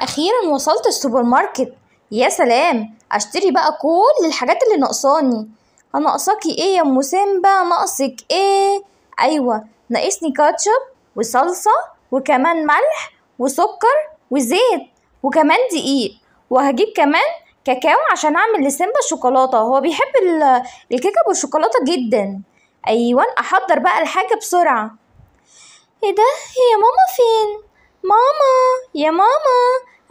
أخيرا وصلت السوبر ماركت يا سلام أشتري بقى كل الحاجات اللي ناقصاني هناقصاكي ايه يا ام سيمبا ناقصك ايه ايوه ناقصني كاتشب وصلصه وكمان ملح وسكر وزيت وكمان دقيق وهجيب كمان كاكاو عشان اعمل لسيمبا الشوكولاته هو بيحب الكيكه بالشوكولاته جدا ايوه احضر بقى الحاجه بسرعه ايه ده هي ماما فين ماما يا ماما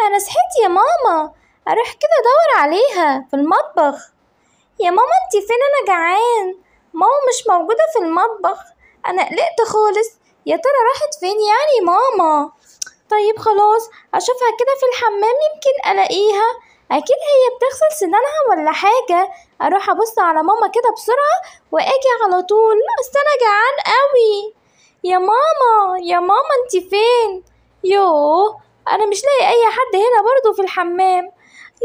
أنا صحيت يا ماما أروح كده أدور عليها في المطبخ يا ماما أنت فين أنا جعان ماما مش موجودة في المطبخ أنا قلقت خالص يا ترى راحت فين يعني ماما طيب خلاص أشوفها كده في الحمام يمكن ألاقيها أكيد هي بتغسل سنانها ولا حاجة أروح أبص على ماما كده بسرعة وأجي على طول أصل أنا جعان قوي يا ماما يا ماما أنت فين يوه انا مش لاقي اي حد هنا برضو في الحمام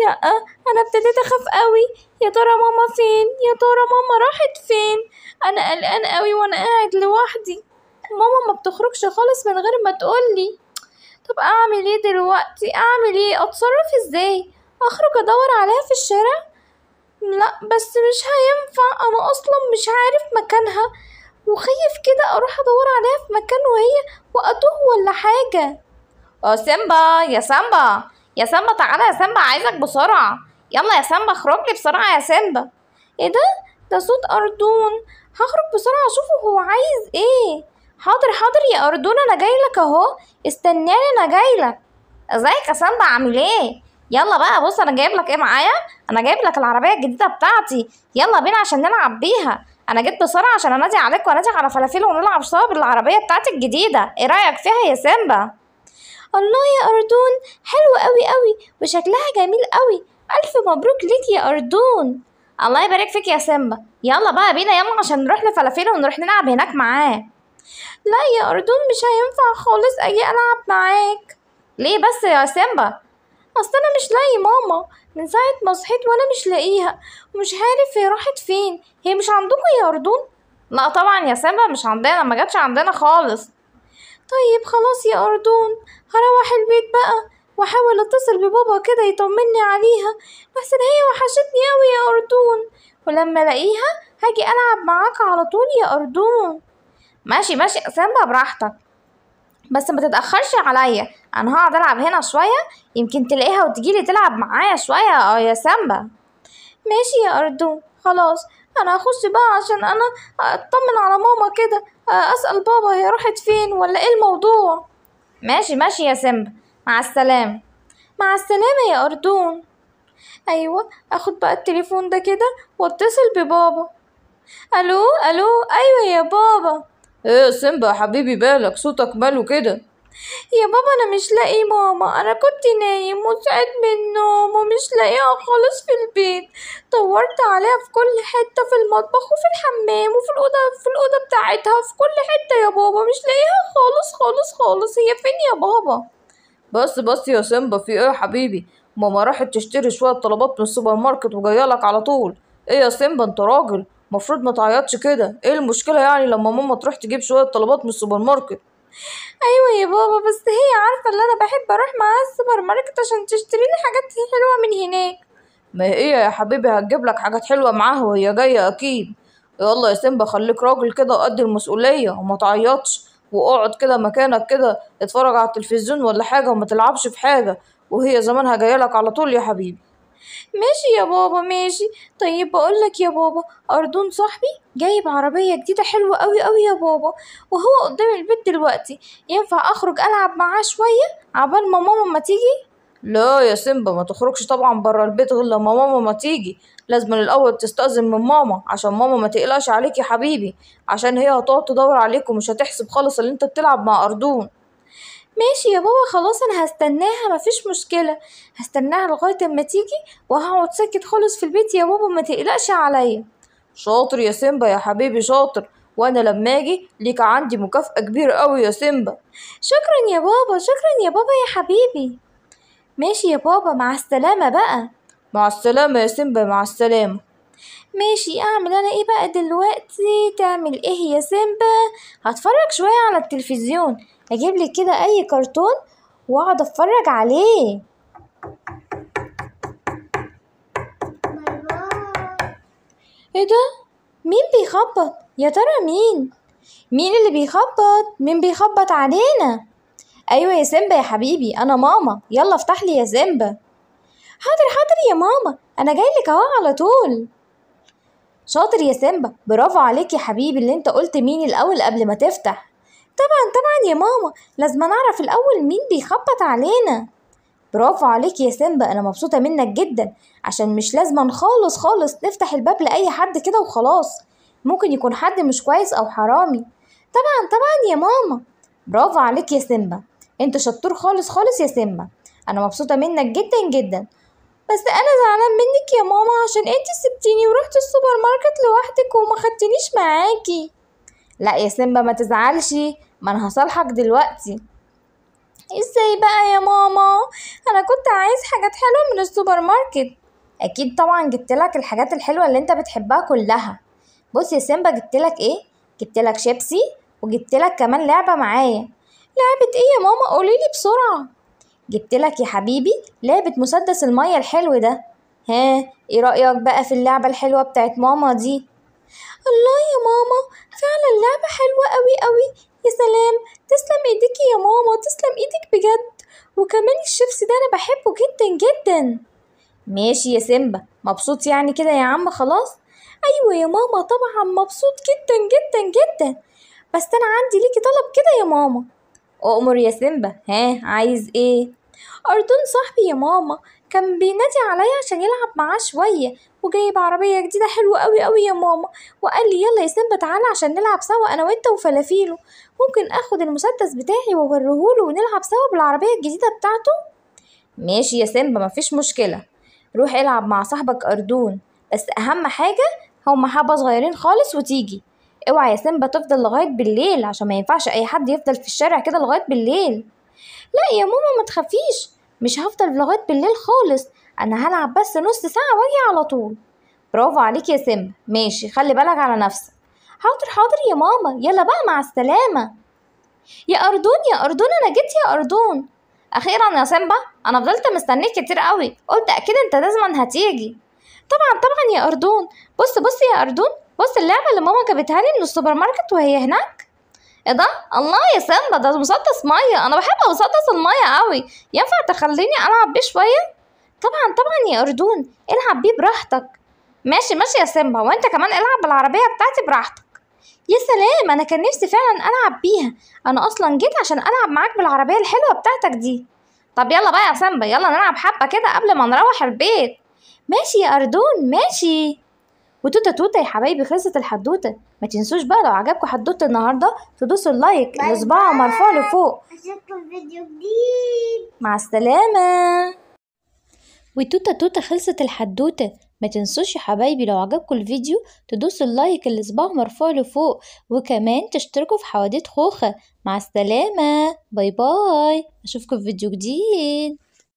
يا آه، انا ابتديت اخاف قوي يا ترى ماما فين يا ترى ماما راحت فين انا قلقان قوي وانا قاعد لوحدي ماما ما بتخرجش خالص من غير ما تقولي طب اعمل ايه دلوقتي اعمل ايه اتصرف ازاي اخرج ادور عليها في الشارع لا بس مش هينفع انا اصلا مش عارف مكانها وخايف كده اروح ادور عليها في مكان وهي واتوه ولا حاجه اه سيمبا يا سيمبا يا سيمبا تعالى يا سيمبا عايزك بسرعة يلا يا سيمبا اخرج لي بسرعة يا سيمبا ايه ده ده صوت أردون هخرج بسرعة أشوفه هو عايز ايه حاضر حاضر يا أردون أنا جايلك أهو استناني أنا جايلك ازيك يا سيمبا عامل ايه يلا بقى بص انا جايب لك ايه معايا انا جايب لك العربيه الجديده بتاعتي يلا بينا عشان نلعب بيها انا جيت بسرعه عشان انادي عليك وانادي على فلافيل ونلعب سوا بالعربيه بتاعتي الجديده ايه رايك فيها يا سيمبا الله يا أردون حلوة أوي أوي وشكلها جميل أوي ألف مبروك ليك يا أردون الله يبارك فيك يا سيمبا يلا بقى بينا يلا عشان نروح لفلافيلا ونروح نلعب هناك معاه لا يا أردون مش هينفع خالص أجي ألعب معاك ليه بس يا سيمبا أصل أنا مش لاقي ماما من ساعة ما صحيت وأنا مش لاقيها ومش عارف هي راحت فين هي مش عندكم يا أردون لا طبعا يا سيمبا مش عندنا ما جاتش عندنا خالص طيب خلاص يا أردون هروح البيت بقى وأحاول أتصل ببابا كده يطمني عليها بس هي وحشتني أوي يا أردون ولما ألاقيها هاجي ألعب معاك على طول يا أردون ماشي ماشي أسامة براحتك بس ما تتأخرش عليا أنا هقعد ألعب هنا شوية يمكن تلاقيها وتجيلي تلعب معايا شوية آه، يا سامبا ماشي يا أردون خلاص أنا هخش بقى عشان أنا أطمن على ماما كده أسأل بابا هي راحت فين ولا إيه الموضوع ماشي ماشي يا سيمبا مع السلامة مع السلامة يا أردون أيوة أخد بقى التليفون ده كده واتصل ببابا ألو ألو أيوة يا بابا إيه يا سيمبا يا حبيبي بالك صوتك ماله كده يا بابا انا مش لاقي ماما انا كنت نايم وصعد من النوم ومش لاقيها خالص في البيت دورت عليها في كل حته في المطبخ وفي الحمام وفي الاوضه في الاوضه بتاعتها في كل حته يا بابا مش لاقيها خالص خالص خالص هي فين يا بابا بس بس يا سيمبا في ايه يا حبيبي ماما راحت تشتري شويه طلبات من السوبر ماركت وجايه لك على طول ايه يا سيمبا انت راجل مفروض ما تعيطش كده ايه المشكله يعني لما ماما تروح تجيب شويه طلبات من السوبر ماركت ايوه يا بابا بس هي عارفه ان انا بحب اروح معاها السوبر ماركت عشان تشتري لي حاجات حلوه من هناك ما هي إيه يا حبيبي هتجيب لك حاجات حلوه معاها وهي جايه اكيد يلا يا سيمبا خليك راجل كده وقد المسؤوليه وما تعيطش واقعد كده مكانك كده اتفرج على التلفزيون ولا حاجه وما تلعبش في حاجه وهي زمانها جايه لك على طول يا حبيبي ماشي يا بابا ماشي طيب بقولك يا بابا أردون صاحبي جايب عربية جديدة حلوة أوي أوي يا بابا وهو قدام البيت دلوقتي ينفع أخرج ألعب معاه شوية عبال ما ماما ما تيجي لا يا سيمبا ما تخرجش طبعا برا البيت غير لما ماما ما تيجي لازم الأول تستأذن من ماما عشان ماما ما تقلقش عليك يا حبيبي عشان هي هتقعد تدور عليك ومش هتحسب خالص اللي انت بتلعب مع أردون ماشي يا بابا خلاص انا هستناها مفيش مشكله هستناها لغايه اما تيجي وهقعد ساكت خالص في البيت يا بابا ما تقلقش عليا شاطر يا سيمبا يا حبيبي شاطر وانا لما اجي ليك عندي مكافأة كبيرة قوي يا سيمبا شكرا يا بابا شكرا يا بابا يا حبيبي ماشي يا بابا مع السلامة بقى مع السلامة يا سيمبا مع السلامة ماشي اعمل انا ايه بقى دلوقتي تعمل ايه يا سيمبا هتفرج شوية على التلفزيون اجيب لي كده اي كرتون واقعد اتفرج عليه ايه ده مين بيخبط يا ترى مين مين اللي بيخبط مين بيخبط علينا ايوه يا سيمبا يا حبيبي انا ماما يلا افتح لي يا سيمبا حاضر حاضر يا ماما انا جاي لك اهو على طول شاطر يا سيمبا برافو عليك يا حبيبي اللي انت قلت مين الاول قبل ما تفتح طبعا طبعا يا ماما لازم نعرف الاول مين بيخبط علينا برافو عليك يا سيمبا انا مبسوطه منك جدا عشان مش لازم خالص خالص نفتح الباب لاي حد كده وخلاص ممكن يكون حد مش كويس او حرامي طبعا طبعا يا ماما برافو عليك يا سيمبا انت شطور خالص خالص يا سيمبا انا مبسوطه منك جدا جدا بس انا زعلان منك يا ماما عشان انتي سبتيني ورحت السوبر ماركت لوحدك وما خدتنيش معاكي لا يا سيمبا ما تزعلش ما انا هصالحك دلوقتي ازاي بقى يا ماما انا كنت عايز حاجات حلوه من السوبر ماركت اكيد طبعا جبت لك الحاجات الحلوه اللي انت بتحبها كلها بص يا سيمبا جبت لك ايه جبت لك شيبسي وجبت لك كمان لعبه معايا لعبه ايه يا ماما قوليلي بسرعه جبت لك يا حبيبي لعبة مسدس المية الحلو ده ها ايه رأيك بقى في اللعبة الحلوة بتاعت ماما دي الله يا ماما فعلا لعبة حلوة قوي قوي يا سلام تسلم ايديكي يا ماما تسلم ايدك بجد وكمان الشيبس ده انا بحبه جدا جدا ماشي يا سيمبا مبسوط يعني كده يا عم خلاص ايوه يا ماما طبعا مبسوط جدا جدا جدا بس انا عندي ليكي طلب كده يا ماما اؤمر يا سيمبا ها عايز ايه أردون صاحبي يا ماما كان بينادي عليا عشان يلعب معاه شوية وجايب عربية جديدة حلوة أوي أوي يا ماما وقال لي يلا يا سيمبا تعالى عشان نلعب سوا أنا وأنت وفلافيله ممكن أخد المسدس بتاعي وأوريهوله ونلعب سوا بالعربية الجديدة بتاعته ماشي يا سيمبا مفيش مشكلة روح العب مع صاحبك أردون بس أهم حاجة هما حبة صغيرين خالص وتيجي اوعى يا سيمبا تفضل لغاية بالليل عشان ما ينفعش أي حد يفضل في الشارع كده لغاية بالليل لا يا ماما ما تخافيش مش هفضل لغايه بالليل خالص انا هلعب بس نص ساعه واجي على طول برافو عليك يا سم ماشي خلي بالك على نفسك حاضر حاضر يا ماما يلا بقى مع السلامه يا اردون يا اردون انا جيت يا اردون اخيرا يا سيمبا انا فضلت مستنيك كتير قوي قلت اكيد انت لازما هتيجي طبعا طبعا يا اردون بص بص يا اردون بص اللعبه اللي ماما جابتها لي من السوبر ماركت وهي هناك ايه ده الله يا سامبا ده مسدس ميه انا بحب مسدس الميه قوي ينفع تخليني العب بيه شويه طبعا طبعا يا اردون العب بيه براحتك ماشي ماشي يا سامبا وانت كمان العب بالعربيه بتاعتي براحتك يا سلام انا كان نفسي فعلا العب بيها انا اصلا جيت عشان العب معاك بالعربيه الحلوه بتاعتك دي طب يلا بقى يا سامبا يلا نلعب حبه كده قبل ما نروح البيت ماشي يا اردون ماشي وتوتا توتا يا حبايبي خلصت الحدوته ما تنسوش بقى لو عجبكم حدوته النهارده تدوسوا اللايك الاصبع مرفوع لفوق اشوفكم فيديو جديد مع السلامه وتوتا توتا خلصت الحدوته ما تنسوش يا حبايبي لو عجبكم الفيديو تدوسوا اللايك الاصبع مرفوع لفوق وكمان تشتركوا في حواديت خوخه مع السلامه باي باي اشوفكم في فيديو جديد